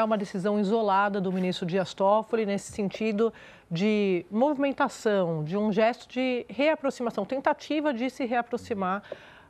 é uma decisão isolada do ministro Dias Toffoli nesse sentido de movimentação, de um gesto de reaproximação, tentativa de se reaproximar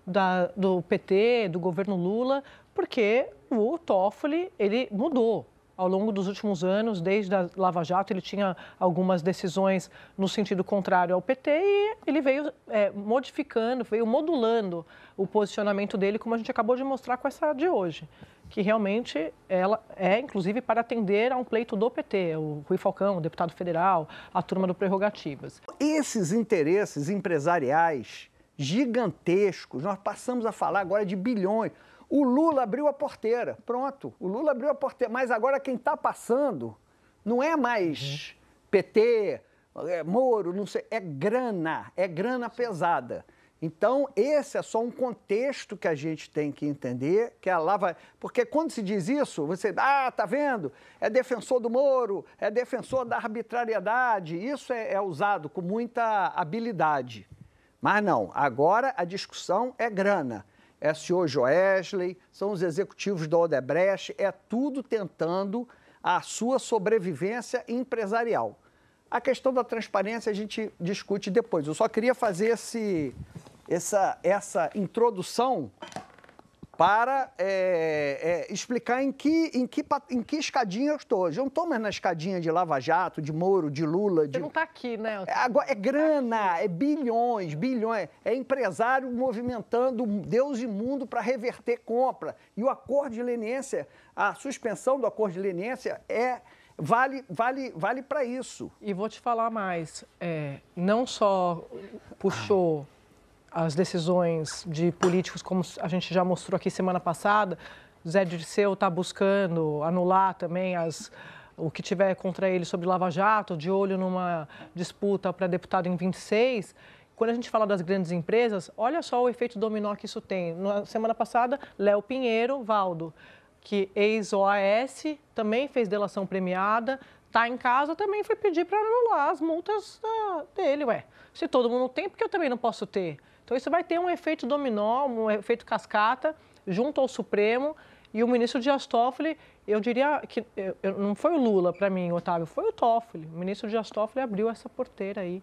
da, do PT, do governo Lula, porque o Toffoli ele mudou ao longo dos últimos anos, desde a Lava Jato, ele tinha algumas decisões no sentido contrário ao PT e ele veio é, modificando, veio modulando o posicionamento dele, como a gente acabou de mostrar com essa de hoje que realmente ela é, inclusive, para atender a um pleito do PT, o Rui Falcão, o deputado federal, a turma do Prerrogativas. Esses interesses empresariais gigantescos, nós passamos a falar agora de bilhões. O Lula abriu a porteira, pronto. O Lula abriu a porteira, mas agora quem está passando não é mais uhum. PT, é Moro, não sei, é grana, é grana pesada. Então, esse é só um contexto que a gente tem que entender, que é lá vai. Porque quando se diz isso, você, ah, tá vendo? É defensor do Moro, é defensor da arbitrariedade. Isso é, é usado com muita habilidade. Mas não, agora a discussão é grana. É senhor Joesley, são os executivos da Odebrecht, é tudo tentando a sua sobrevivência empresarial. A questão da transparência a gente discute depois. Eu só queria fazer esse essa, essa introdução para é, é, explicar em que, em, que, em que escadinha eu estou. Eu não estou mais na escadinha de Lava Jato, de Moro, de Lula. De... não está aqui, né? É, agora, é grana, é bilhões, bilhões. É empresário movimentando Deus e mundo para reverter compra. E o acordo de leniência, a suspensão do acordo de leniência é vale vale vale para isso. E vou te falar mais. É, não só puxou as decisões de políticos, como a gente já mostrou aqui semana passada, Zé Dirceu está buscando anular também as, o que tiver contra ele sobre Lava Jato, de olho numa disputa para deputado em 26. Quando a gente fala das grandes empresas, olha só o efeito dominó que isso tem. Na semana passada, Léo Pinheiro, Valdo, que ex-OAS, também fez delação premiada, está em casa, também foi pedir para anular as multas dele. Ué, se todo mundo tem, porque eu também não posso ter? Então, isso vai ter um efeito dominó, um efeito cascata junto ao Supremo. E o ministro Dias Toffoli, eu diria que eh, eu, não foi o Lula para mim, Otávio, foi o Toffoli. O ministro Dias Toffoli abriu essa porteira aí.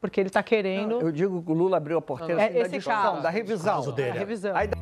Porque ele está querendo. Não, eu digo que o Lula abriu a porteira é, Assim, da discussão, da revisão. Caso dele. revisão. Aí,